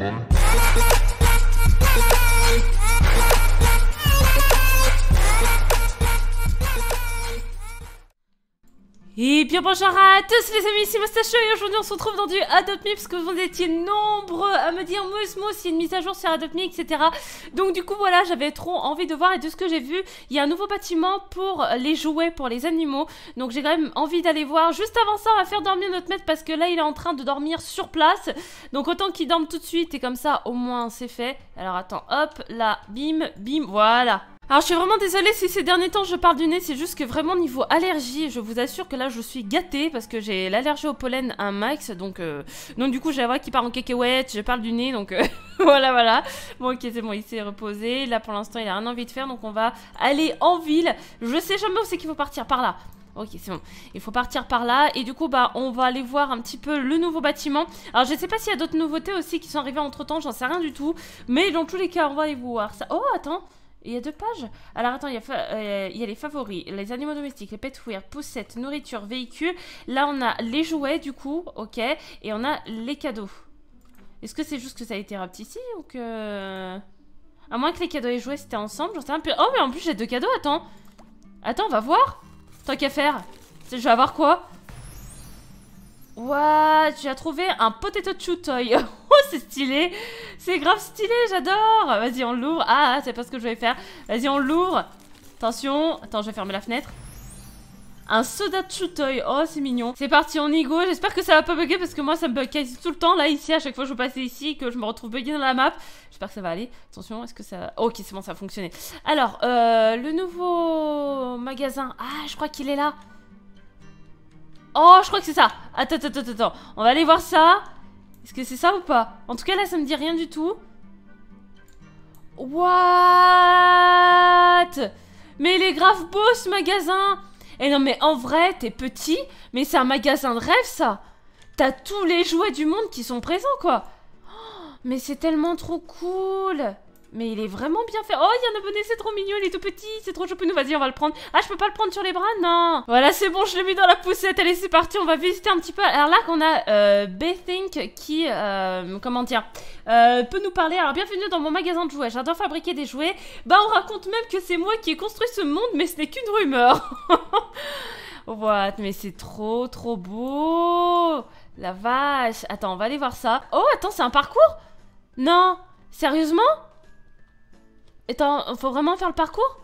family. Et bien bonjour à tous les amis, c'est Moustacheux et aujourd'hui on se retrouve dans du Adopt Me parce que vous étiez nombreux à me dire Mousse Mousse, il y a une mise à jour sur Adopt Me, etc. Donc du coup voilà, j'avais trop envie de voir et de ce que j'ai vu, il y a un nouveau bâtiment pour les jouets, pour les animaux. Donc j'ai quand même envie d'aller voir. Juste avant ça, on va faire dormir notre maître parce que là il est en train de dormir sur place. Donc autant qu'il dorme tout de suite et comme ça au moins c'est fait. Alors attends, hop, là, bim, bim, voilà. Alors je suis vraiment désolée si ces derniers temps je parle du nez, c'est juste que vraiment niveau allergie, je vous assure que là je suis gâtée parce que j'ai l'allergie au pollen à max, donc, euh, donc du coup j'ai la voix qui part en cacahuète, je parle du nez, donc euh, voilà voilà. Bon ok c'est bon, il s'est reposé, là pour l'instant il a rien envie de faire, donc on va aller en ville. Je sais jamais où c'est qu'il faut partir, par là. Ok, c'est bon. Il faut partir par là. Et du coup, bah, on va aller voir un petit peu le nouveau bâtiment. Alors, je sais pas s'il y a d'autres nouveautés aussi qui sont arrivées entre temps, j'en sais rien du tout. Mais dans tous les cas, on va y voir ça. Oh, attends. Il y a deux pages Alors attends, il y, a euh, les favoris, les animaux domestiques, les pousse poussettes, nourriture, véhicules. Là, on a les jouets, du coup, ok. Et on a les cadeaux. Est-ce que c'est juste que ça a été rapt ici ou que... À moins que les cadeaux et les jouets, c'était ensemble, j'en sais un peu... Oh, mais en plus, j'ai deux cadeaux, attends. Attends, on va voir. Tant qu'à faire. Je vais avoir quoi tu as trouvé un potato chew toy. c'est stylé. C'est grave stylé, j'adore. Vas-y, on l'ouvre. Ah, ah c'est pas ce que je vais faire. Vas-y, on l'ouvre. Attention. Attends, je vais fermer la fenêtre. Un soda chuteuil. Oh, c'est mignon. C'est parti, on y J'espère que ça va pas bugger parce que moi, ça me bug tout le temps. Là, ici, à chaque fois que je passe ici que je me retrouve buggée dans la map. J'espère que ça va aller. Attention, est-ce que ça... Ok, c'est bon, ça a fonctionné. Alors, euh, le nouveau magasin. Ah, je crois qu'il est là. Oh, je crois que c'est ça. Attends, attends, attends, attends. On va aller voir ça. Est-ce que c'est ça ou pas En tout cas, là, ça me dit rien du tout. What Mais il est grave beau, ce magasin Eh non, mais en vrai, t'es petit, mais c'est un magasin de rêve, ça T'as tous les jouets du monde qui sont présents, quoi oh, Mais c'est tellement trop cool mais il est vraiment bien fait. Oh, il y a un abonné, c'est trop mignon, il est tout petit, c'est trop choupinou. Vas-y, on va le prendre. Ah, je peux pas le prendre sur les bras Non. Voilà, c'est bon, je l'ai mis dans la poussette. Allez, c'est parti, on va visiter un petit peu. Alors là, qu'on a euh, Bethink qui, euh, comment dire, euh, peut nous parler. Alors, bienvenue dans mon magasin de jouets. J'adore fabriquer des jouets. Bah, on raconte même que c'est moi qui ai construit ce monde, mais ce n'est qu'une rumeur. What Mais c'est trop, trop beau. La vache. Attends, on va aller voir ça. Oh, attends, c'est un parcours Non. Sérieusement Attends, faut vraiment faire le parcours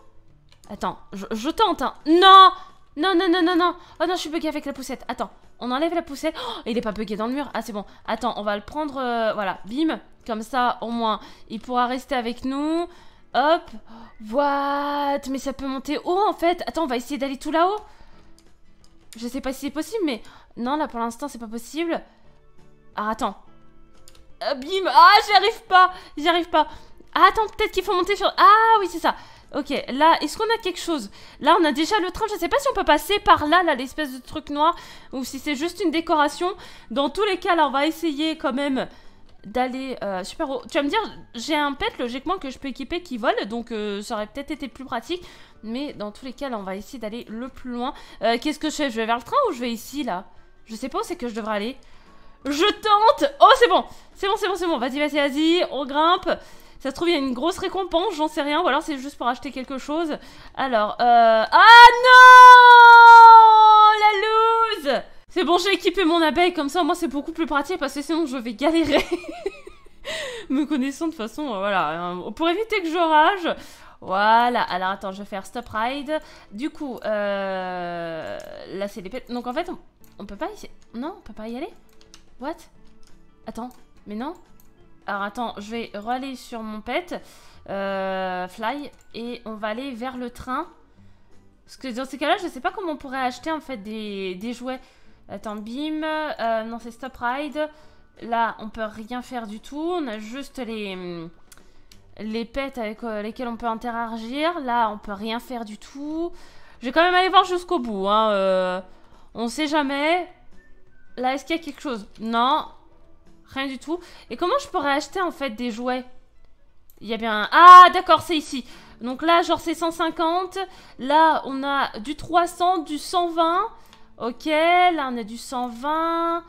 Attends, je, tente, hein. Non Non, non, non, non, non Oh non, je suis bugué avec la poussette. Attends, on enlève la poussette. Oh, il est pas bugué dans le mur. Ah, c'est bon. Attends, on va le prendre, euh, voilà, bim. Comme ça, au moins, il pourra rester avec nous. Hop. What Mais ça peut monter haut, en fait. Attends, on va essayer d'aller tout là-haut. Je sais pas si c'est possible, mais... Non, là, pour l'instant, c'est pas possible. Ah, attends. bim Ah, j'y arrive pas J'y arrive pas ah, attends, peut-être qu'il faut monter sur... Ah, oui, c'est ça. Ok, là, est-ce qu'on a quelque chose Là, on a déjà le train. Je sais pas si on peut passer par là, là, l'espèce de truc noir, ou si c'est juste une décoration. Dans tous les cas, là, on va essayer quand même d'aller euh, super haut. Tu vas me dire, j'ai un pet logiquement que je peux équiper qui vole, donc euh, ça aurait peut-être été plus pratique. Mais dans tous les cas, là, on va essayer d'aller le plus loin. Euh, qu'est-ce que je fais Je vais vers le train ou je vais ici, là Je sais pas où c'est que je devrais aller. Je tente Oh, c'est bon C'est bon, c'est bon, c'est bon. Vas-y, vas-y, vas-y. On grimpe. Ça se trouve, il y a une grosse récompense, j'en sais rien. Ou alors c'est juste pour acheter quelque chose. Alors, euh... Ah non La loose C'est bon, j'ai équipé mon abeille, comme ça, moi, c'est beaucoup plus pratique, parce que sinon, je vais galérer. Me connaissant, de façon, euh, voilà. Euh, pour éviter que je rage... Voilà, alors attends, je vais faire stop ride. Du coup, euh... là c'est Donc en fait, on... peut pas Non, on peut pas y aller What Attends, mais non alors attends, je vais re-aller sur mon pet. Euh, fly. Et on va aller vers le train. Parce que dans ces cas-là, je ne sais pas comment on pourrait acheter en fait des, jouets. Attends, bim. Euh, non, c'est stop ride. Là, on peut rien faire du tout. On a juste les, les pets avec euh, lesquels on peut interagir. Là, on peut rien faire du tout. Je vais quand même aller voir jusqu'au bout. On hein, ne on sait jamais. Là, est-ce qu'il y a quelque chose Non. Rien du tout. Et comment je pourrais acheter en fait des jouets Il y a bien... Un... Ah d'accord, c'est ici. Donc là, genre c'est 150. Là, on a du 300, du 120. Ok, là on a du 120.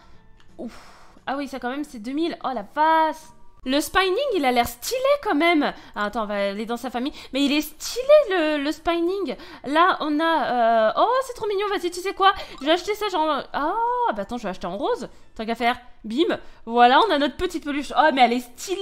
Ouf. Ah oui, ça quand même c'est 2000. Oh la face le spining, il a l'air stylé quand même. Ah, attends, on va aller dans sa famille. Mais il est stylé le, le spining. Là, on a. Euh, oh, c'est trop mignon. Vas-y, tu sais quoi Je vais acheter ça genre. Ah, oh, bah attends, je vais acheter en rose. Tant qu'à faire. Bim. Voilà, on a notre petite peluche. Oh, mais elle est stylée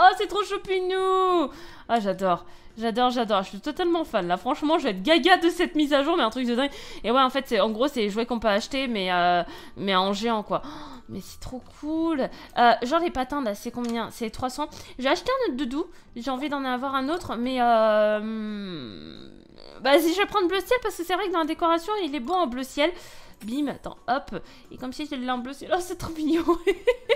Oh, c'est trop choupinou Ah, j'adore. J'adore, j'adore. Je suis totalement fan. Là, franchement, je vais être gaga de cette mise à jour, mais un truc de dingue. Et ouais, en fait, c'est en gros, c'est les jouets qu'on peut acheter, mais, euh, mais en géant, quoi. Oh, mais c'est trop cool. Euh, genre, les patins, là, c'est combien C'est 300. J'ai acheté un autre doudou. J'ai envie d'en avoir un autre, mais... Euh... Bah, hmm, si je vais prendre bleu ciel, parce que c'est vrai que dans la décoration, il est beau en bleu ciel bim, attends, hop. Et comme si j'étais là en bleu, c'est oh, c'est trop mignon.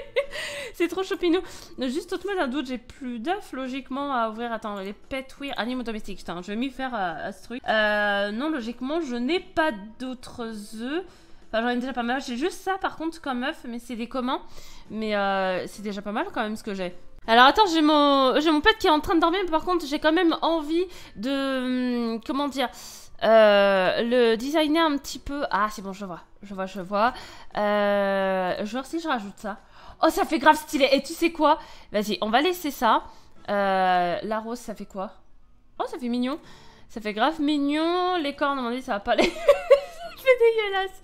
c'est trop chopinou. Juste autrement, d'un doute, j'ai plus d'œufs logiquement à ouvrir. Attends, les pets, oui. animaux domestiques. Putain, je vais m'y faire euh, à, ce truc. Euh, non, logiquement, je n'ai pas d'autres œufs. Enfin, j'en ai déjà pas mal. J'ai juste ça par contre comme œuf, mais c'est des communs. Mais euh, c'est déjà pas mal quand même ce que j'ai. Alors attends, j'ai mon, j'ai mon pet qui est en train de dormir, mais par contre j'ai quand même envie de, hum, comment dire, euh, le designer un petit peu... Ah, c'est bon, je vois. Je vois, je vois. Euh, je vois si je rajoute ça. Oh, ça fait grave stylé. Et tu sais quoi Vas-y, on va laisser ça. Euh, la rose, ça fait quoi Oh, ça fait mignon. Ça fait grave mignon. Les cornes, on m'a dit, ça va pas les... c'est dégueulasse.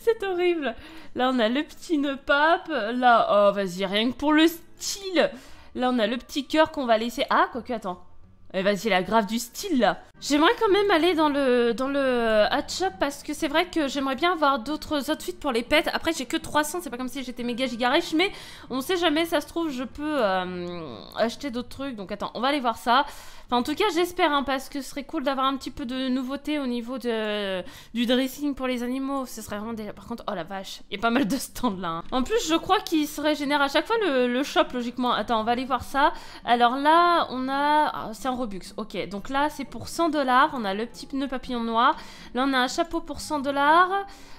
C'est horrible. Là, on a le petit nœud pape. Là, oh, vas-y, rien que pour le style. Là, on a le petit cœur qu'on va laisser. Ah, quoique, attends. Mais eh, vas-y, la grave du style là. J'aimerais quand même aller dans le dans le hat euh, shop parce que c'est vrai que j'aimerais bien avoir d'autres outfits pour les pets. Après, j'ai que 300, c'est pas comme si j'étais méga giga mais on sait jamais, ça se trouve, je peux euh, acheter d'autres trucs. Donc attends, on va aller voir ça. Enfin, en tout cas, j'espère hein, parce que ce serait cool d'avoir un petit peu de nouveauté au niveau de du dressing pour les animaux. Ce serait vraiment déjà... Par contre, oh la vache, il y a pas mal de stands là. Hein. En plus, je crois qu'il se régénère à chaque fois le, shop logiquement. Attends, on va aller voir ça. Alors là, on a, ah, c'est Ok, donc là, c'est pour 100 dollars. On a le petit pneu papillon noir. Là, on a un chapeau pour 100 dollars.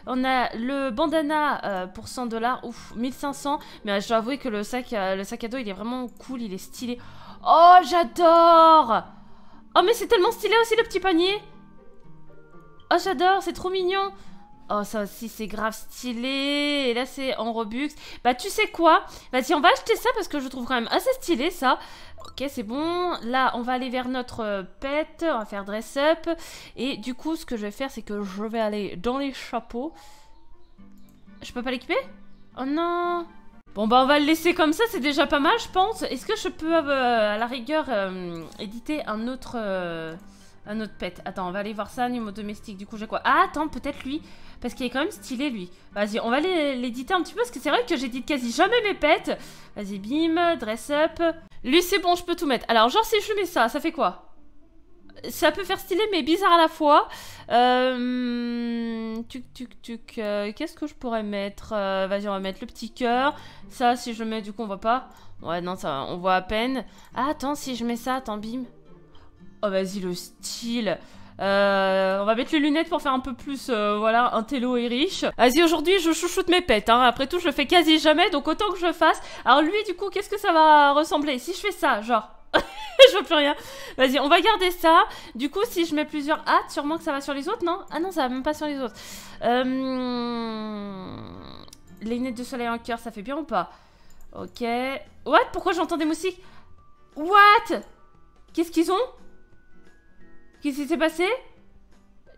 On a le bandana euh, pour 100 dollars. Ouf, 1500. Mais je dois avouer que le sac, euh, le sac à dos, il est vraiment cool. Il est stylé. Oh, j'adore Oh, mais c'est tellement stylé aussi, le petit panier Oh, j'adore, c'est trop mignon Oh, ça aussi, c'est grave stylé. Et là, c'est en Robux. Bah, tu sais quoi Vas-y, on va acheter ça parce que je trouve quand même assez stylé, ça. Ok, c'est bon. Là, on va aller vers notre euh, pet. On va faire dress up. Et du coup, ce que je vais faire, c'est que je vais aller dans les chapeaux. Je peux pas l'équiper Oh non Bon bah on va le laisser comme ça, c'est déjà pas mal je pense. Est-ce que je peux euh, à la rigueur euh, éditer un autre... Un autre pet. Attends, on va aller voir ça, Numéro domestique. Du coup, j'ai quoi Ah, attends, peut-être lui. Parce qu'il est quand même stylé, lui. Vas-y, on va l'éditer un petit peu, parce que c'est vrai que j'édite quasi jamais mes pets. Vas-y, bim, dress up. Lui, c'est bon, je peux tout mettre. Alors, genre, si je mets ça, ça fait quoi ça peut faire stylé mais bizarre à la fois. Euh... tuc tuc tuc. Euh, qu'est-ce que je pourrais mettre euh, Vas-y, on va mettre le petit cœur. Ça, si je mets, du coup, on voit pas. Ouais, non, ça, on voit à peine. Ah, attends, si je mets ça, attends, bim. Oh, vas-y, le style. Euh, on va mettre les lunettes pour faire un peu plus, euh, voilà, un télo et riche. Vas-y, aujourd'hui, je chouchoute mes pets. Hein. Après tout, je le fais quasi jamais, donc autant que je fasse. Alors lui, du coup, qu'est-ce que ça va ressembler Si je fais ça, genre... je veux plus rien. Vas-y, on va garder ça. Du coup, si je mets plusieurs hâtes, sûrement que ça va sur les autres, non Ah non, ça va même pas sur les autres. Euh, les lunettes de soleil en cœur, ça fait bien ou pas Ok. What Pourquoi j'entends des moustiques What Qu'est-ce qu'ils ont Qu'est-ce qui s'est passé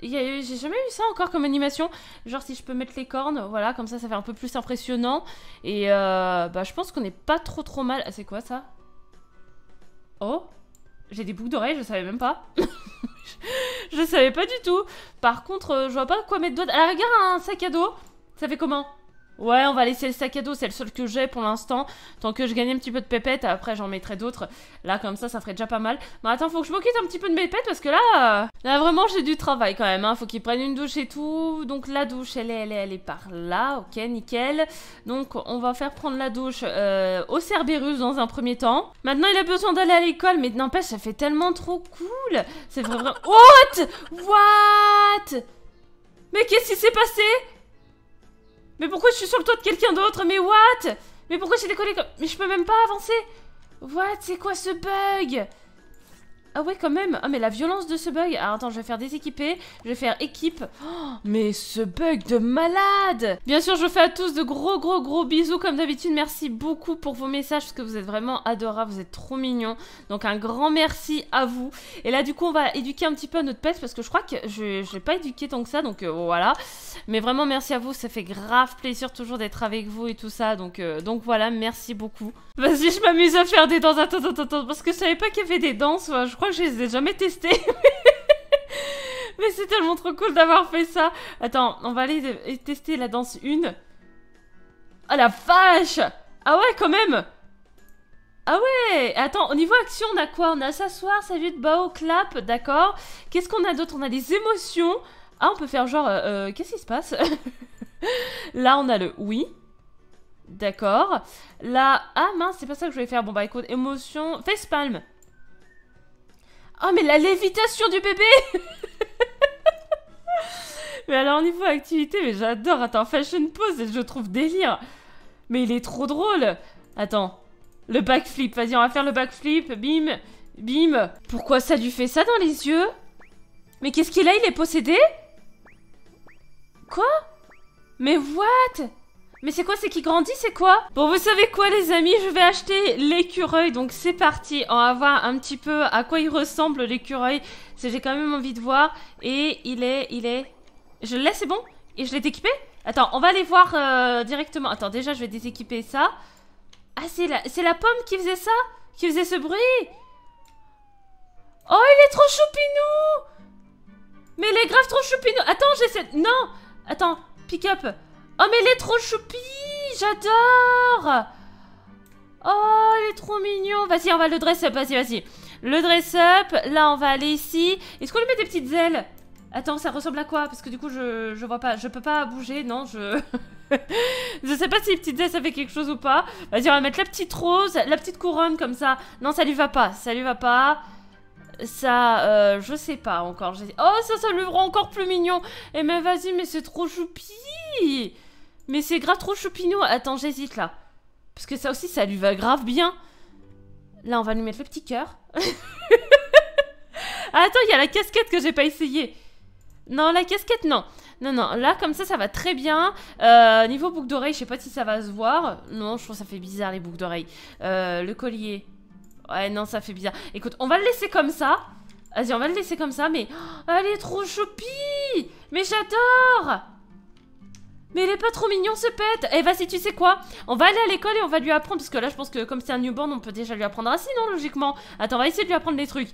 j'ai jamais eu ça encore comme animation. Genre si je peux mettre les cornes, voilà, comme ça ça fait un peu plus impressionnant. Et euh, bah je pense qu'on est pas trop trop mal. Ah, c'est quoi ça Oh J'ai des boucles d'oreilles, je savais même pas. je savais pas du tout. Par contre, euh, je vois pas quoi mettre d'autre. Ah regarde un sac à dos, ça fait comment Ouais, on va laisser le sac à dos, c'est le seul que j'ai pour l'instant. Tant que je gagne un petit peu de pépettes, après j'en mettrai d'autres. Là, comme ça, ça ferait déjà pas mal. Mais attends, faut que je m'occupe un petit peu de mes parce que là, là vraiment, j'ai du travail quand même. Hein. Faut qu'ils prennent une douche et tout. Donc la douche, elle est, elle est, elle est par là. Ok, nickel. Donc on va faire prendre la douche euh, au Cerberus dans un premier temps. Maintenant, il a besoin d'aller à l'école, mais n'empêche, ça fait tellement trop cool. C'est vraiment. What What Mais qu'est-ce qui s'est passé mais pourquoi je suis sur le toit de quelqu'un d'autre Mais what Mais pourquoi j'ai décollé comme... Mais je peux même pas avancer What C'est quoi ce bug ah ouais, quand même Ah mais la violence de ce bug Alors, ah, attends, je vais faire déséquiper, je vais faire équipe. Oh, mais ce bug de malade Bien sûr, je fais à tous de gros gros gros bisous comme d'habitude. Merci beaucoup pour vos messages parce que vous êtes vraiment adorables, vous êtes trop mignons. Donc un grand merci à vous. Et là du coup, on va éduquer un petit peu notre peste, parce que je crois que je, ne l'ai pas éduqué tant que ça, donc euh, voilà. Mais vraiment merci à vous, ça fait grave plaisir toujours d'être avec vous et tout ça. Donc, euh, donc voilà, merci beaucoup. Vas-y, je m'amuse à faire des danses. Attends, attends, attends. Parce que je savais pas qu'il y avait des danses. Hein. Je crois que je les ai jamais testées. Mais c'est tellement trop cool d'avoir fait ça. Attends, on va aller tester la danse 1. Ah la vache Ah ouais, quand même ah ouais Attends, au niveau action, on a quoi On a s'asseoir, salut de bao, clap, d'accord. Qu'est-ce qu'on a d'autre On a des émotions. Ah, on peut faire genre... Euh, euh, qu'est-ce qui se passe Là, on a le oui. D'accord. Là, ah mince, c'est pas ça que je voulais faire. Bon bah écoute, émotion, face palm. Oh ah, mais la lévitation du bébé Mais alors niveau activité, mais j'adore. Attends, fashion pose, je trouve délire. Mais il est trop drôle. Attends, le backflip, vas-y, on va faire le backflip. Bim, bim. Pourquoi ça lui fait ça dans les yeux Mais qu'est-ce qu'il a Il est possédé Quoi Mais what mais c'est quoi, c'est qui grandit, c'est quoi Bon, vous savez quoi, les amis, je vais acheter l'écureuil, donc c'est parti. On va voir un petit peu à quoi il ressemble, l'écureuil. J'ai quand même envie de voir. Et il est, il est... Je l'ai, c'est bon Et je l'ai déquipé Attends, on va aller voir euh, directement. Attends, déjà, je vais déséquiper ça. Ah, c'est la, la pomme qui faisait ça Qui faisait ce bruit Oh, il est trop choupinou Mais il est grave trop choupinou Attends, j'essaie... Non Attends, pick up Oh, mais il est trop choupi, J'adore Oh, elle est trop mignon Vas-y, on va le dress up, vas-y, vas-y. Le dress up, là, on va aller ici. Est-ce qu'on lui met des petites ailes Attends, ça ressemble à quoi Parce que du coup, je, je vois pas. Je peux pas bouger, non, je... je sais pas si les petites ailes, ça fait quelque chose ou pas. Vas-y, on va mettre la petite rose, la petite couronne, comme ça. Non, ça lui va pas, ça lui va pas. Ça, euh, je sais pas encore. Oh, ça, ça lui rend encore plus mignon. eh mais vas-y, mais c'est trop choupi mais c'est grave trop choupinou. Attends, j'hésite là. Parce que ça aussi, ça lui va grave bien. Là, on va lui mettre le petit cœur. Ah, attends, il y a la casquette que j'ai pas essayé. Non, la casquette, non. Non, non, là, comme ça, ça va très bien. Euh, niveau boucle d'oreille, je sais pas si ça va se voir. Non, je trouve ça fait bizarre, les boucles d'oreille. Euh, le collier. Ouais, non, ça fait bizarre. Écoute, on va le laisser comme ça. Vas-y, on va le laisser comme ça, mais... Oh, elle est trop choupie Mais j'adore mais il est pas trop mignon ce pet Eh vas-y tu sais quoi On va aller à l'école et on va lui apprendre Parce que là je pense que comme c'est un newborn on peut déjà lui apprendre Ah non hein, logiquement Attends on va essayer de lui apprendre des trucs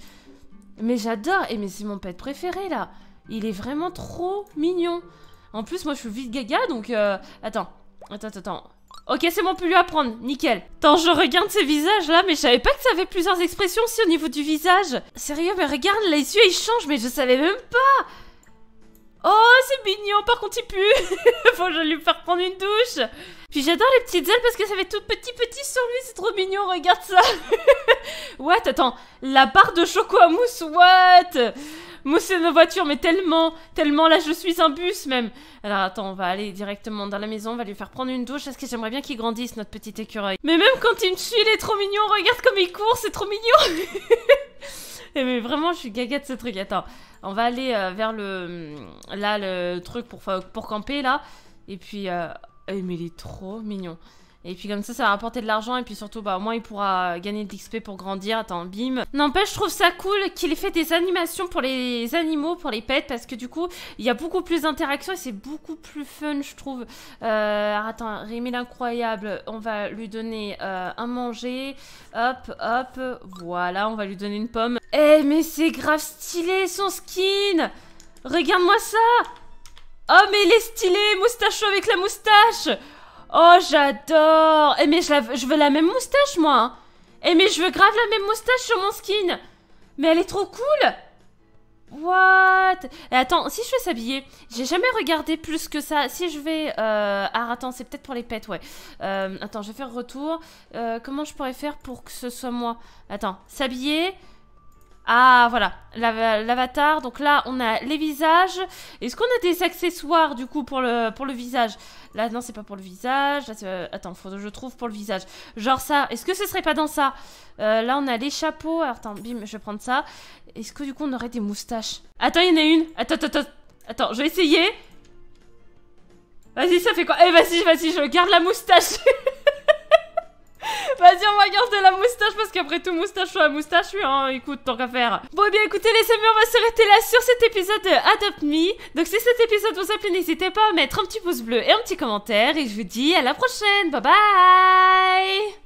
Mais j'adore Et eh, mais c'est mon pet préféré là Il est vraiment trop mignon En plus moi je suis vite gaga donc euh... Attends Attends attends Ok c'est bon on peut lui apprendre Nickel Tant je regarde ses visages là Mais je savais pas que ça avait plusieurs expressions aussi au niveau du visage Sérieux mais regarde les yeux ils changent Mais je savais même pas Oh, c'est mignon, par contre il pue Faut que je lui faire prendre une douche Puis j'adore les petites ailes parce que ça fait tout petit petit sur lui, c'est trop mignon, regarde ça What Attends, la barre de choco à mousse, what Mousse nos voitures, mais tellement, tellement là je suis un bus même Alors attends, on va aller directement dans la maison, on va lui faire prendre une douche parce que j'aimerais bien qu'il grandisse notre petit écureuil. Mais même quand il me suit, il est trop mignon, regarde comme il court, c'est trop mignon mais vraiment, je suis gaga de ce truc. Attends, on va aller euh, vers le. Là, le truc pour, pour camper, là. Et puis. Euh... Oh, mais il est trop mignon. Et puis comme ça, ça va apporter de l'argent et puis surtout, bah au moins il pourra gagner de l'XP pour grandir. Attends, bim. N'empêche, je trouve ça cool qu'il ait fait des animations pour les animaux, pour les pets, parce que du coup, il y a beaucoup plus d'interactions et c'est beaucoup plus fun, je trouve. Euh, attends, Rémi l'incroyable, on va lui donner euh, un manger. Hop, hop, voilà, on va lui donner une pomme. Eh, mais c'est grave stylé son skin Regarde-moi ça Oh, mais il est stylé Moustache avec la moustache Oh, j'adore Eh mais je, veux la même moustache, moi Eh mais je veux grave la même moustache sur mon skin Mais elle est trop cool What Et attends, si je vais s'habiller, j'ai jamais regardé plus que ça. Si je vais... Euh... Ah, attends, c'est peut-être pour les pets, ouais. Euh, attends, je vais faire retour. Euh, comment je pourrais faire pour que ce soit moi Attends, s'habiller... Ah voilà, l'avatar. Donc là, on a les visages. Est-ce qu'on a des accessoires du coup pour le, pour le visage Là, non, c'est pas pour le visage. attends, faut que je trouve pour le visage. Genre ça. Est-ce que ce serait pas dans ça euh, Là, on a les chapeaux. Alors, attends, bim, je vais prendre ça. Est-ce que du coup, on aurait des moustaches Attends, il y en a une. Attends, attends, attends. je vais essayer. Vas-y, ça fait quoi Eh, vas-y, vas-y, je garde la moustache. Vas-y, on va garder la moustache parce qu'après tout, moustache soit la moustache, hein, écoute, tant qu'à faire. Bon, eh bien écoutez, les amis, on va s'arrêter là sur cet épisode de Adopt Me. Donc, si cet épisode vous a plu, n'hésitez pas à mettre un petit pouce bleu et un petit commentaire. Et je vous dis à la prochaine. Bye bye